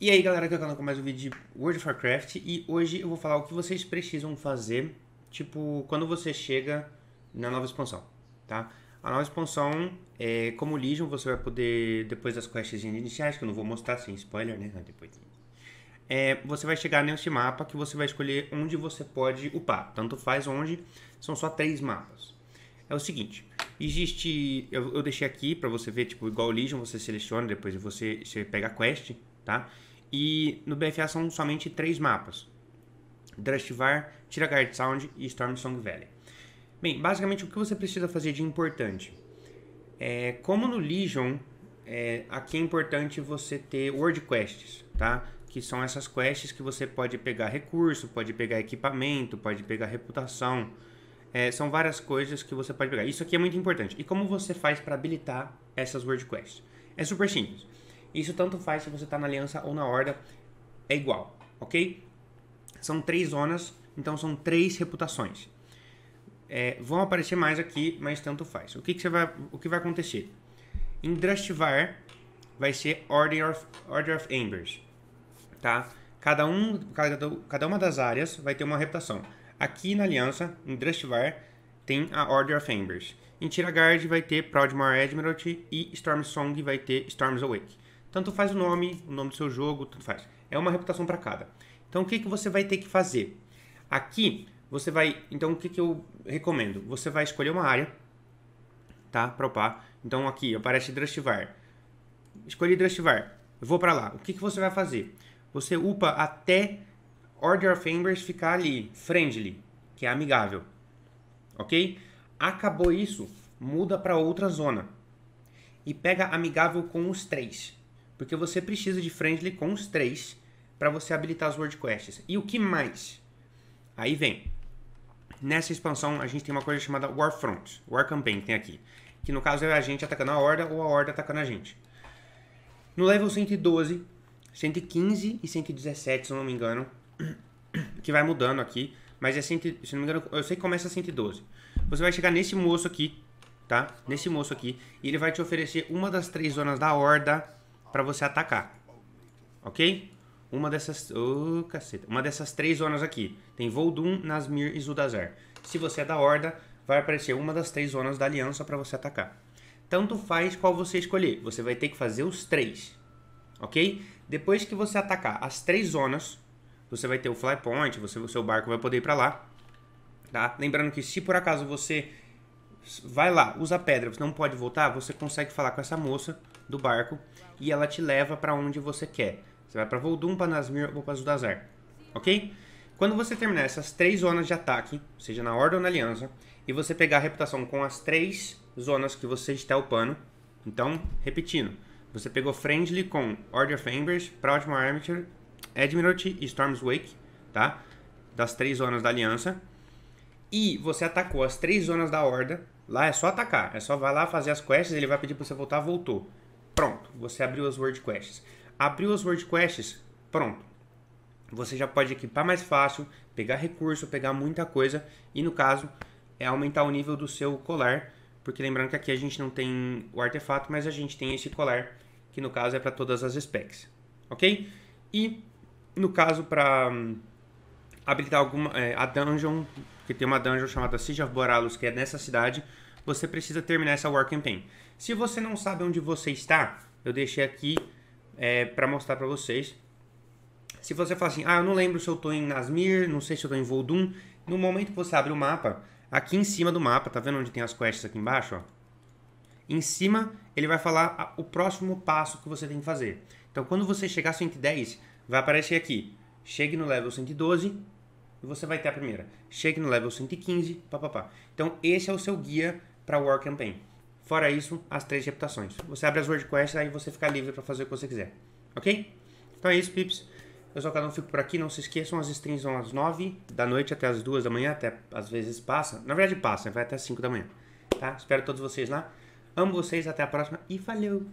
E aí galera, aqui é o canal com mais um vídeo de World of Warcraft e hoje eu vou falar o que vocês precisam fazer, tipo, quando você chega na nova expansão, tá? A nova expansão, é, como Legion, você vai poder, depois das quests iniciais, que eu não vou mostrar sem spoiler, né? Depois é, você vai chegar nesse mapa que você vai escolher onde você pode upar, tanto faz onde, são só três mapas. É o seguinte, existe, eu, eu deixei aqui pra você ver, tipo, igual Legion, você seleciona, depois você, você pega a quest, tá? E no BFA são somente três mapas: Drustvar, Tiragard Sound e Stormsong Valley. Bem, basicamente o que você precisa fazer de importante? É, como no Legion, é, aqui é importante você ter World Quests, tá? Que são essas quests que você pode pegar recurso, pode pegar equipamento, pode pegar reputação. É, são várias coisas que você pode pegar. Isso aqui é muito importante. E como você faz para habilitar essas World Quests? É super simples. Isso tanto faz se você está na aliança ou na horda, é igual, ok? São três zonas, então são três reputações. É, vão aparecer mais aqui, mas tanto faz. O que, que, você vai, o que vai acontecer? Em Drashtivar vai ser Order of, Order of Ambers, tá? Cada, um, cada, cada uma das áreas vai ter uma reputação. Aqui na Aliança, em Drashtivar, tem a Order of Ambers. Em Tiragard vai ter Proudmoore Admiralty e Stormsong vai ter Storm's Awake. Tanto faz o nome, o nome do seu jogo, tanto faz. É uma reputação para cada. Então, o que, que você vai ter que fazer? Aqui, você vai... Então, o que, que eu recomendo? Você vai escolher uma área, tá? Para upar. Então, aqui aparece Drastivar. Escolhi Drastivar. vou para lá. O que, que você vai fazer? Você upa até Order of Embers ficar ali, friendly, que é amigável. Ok? Acabou isso, muda para outra zona. E pega amigável com os três porque você precisa de friendly com os três para você habilitar as world quests. E o que mais? Aí vem. Nessa expansão a gente tem uma coisa chamada Warfront, War Campaign tem aqui, que no caso é a gente atacando a horda ou a horda atacando a gente. No level 112, 115 e 117, se eu não me engano, que vai mudando aqui, mas é 100, se não me engano, eu sei que começa a 112. Você vai chegar nesse moço aqui, tá? Nesse moço aqui, e ele vai te oferecer uma das três zonas da horda para você atacar. Ok? Uma dessas. Ô, oh, caceta. Uma dessas três zonas aqui. Tem Voldum, Nasmir e Zudazar. Se você é da Horda, vai aparecer uma das três zonas da aliança para você atacar. Tanto faz qual você escolher. Você vai ter que fazer os três. Ok? Depois que você atacar as três zonas, você vai ter o Fly Point, você, o seu barco vai poder ir para lá. Tá? Lembrando que se por acaso você vai lá, usa pedra, você não pode voltar, você consegue falar com essa moça do barco e ela te leva para onde você quer. Você vai para Voldum, para Nasmir ou para Zudazar, ok? Quando você terminar essas três zonas de ataque, seja na Horda ou na Aliança, e você pegar a reputação com as três zonas que você está upando, então, repetindo, você pegou Friendly com Order of Embers, Proud Armature, Admiralty e Storm's Wake, tá? Das três zonas da Aliança. E você atacou as três zonas da Horda. Lá é só atacar, é só vai lá fazer as quests, ele vai pedir pra você voltar, voltou. Pronto, você abriu as Word Quests. Abriu as Word Quests, pronto. Você já pode equipar mais fácil, pegar recurso, pegar muita coisa e no caso é aumentar o nível do seu colar, porque lembrando que aqui a gente não tem o artefato, mas a gente tem esse colar, que no caso é para todas as specs, ok? E no caso para hum, habilitar alguma é, a dungeon, que tem uma dungeon chamada Siege of Boralos, que é nessa cidade, você precisa terminar essa War Campaign. Se você não sabe onde você está, eu deixei aqui é, para mostrar para vocês. Se você fala assim, ah, eu não lembro se eu estou em Nasmir, não sei se eu estou em Voldum, no momento que você abre o mapa, aqui em cima do mapa, tá vendo onde tem as quests aqui embaixo? Ó? Em cima, ele vai falar o próximo passo que você tem que fazer. Então, quando você chegar a 110, vai aparecer aqui. Chegue no level 112 e você vai ter a primeira. Chegue no level 115, papapá. Então, esse é o seu guia para War Campaign. Fora isso, as três reputações. Você abre as World Quests, aí você fica livre para fazer o que você quiser. Ok? Então é isso, Pips. Eu sou o Cadão, fico por aqui. Não se esqueçam, as streams vão às 9 da noite até as 2 da manhã, até às vezes passa. Na verdade passa, né? vai até 5 da manhã. Tá? Espero todos vocês lá. Amo vocês, até a próxima e valeu!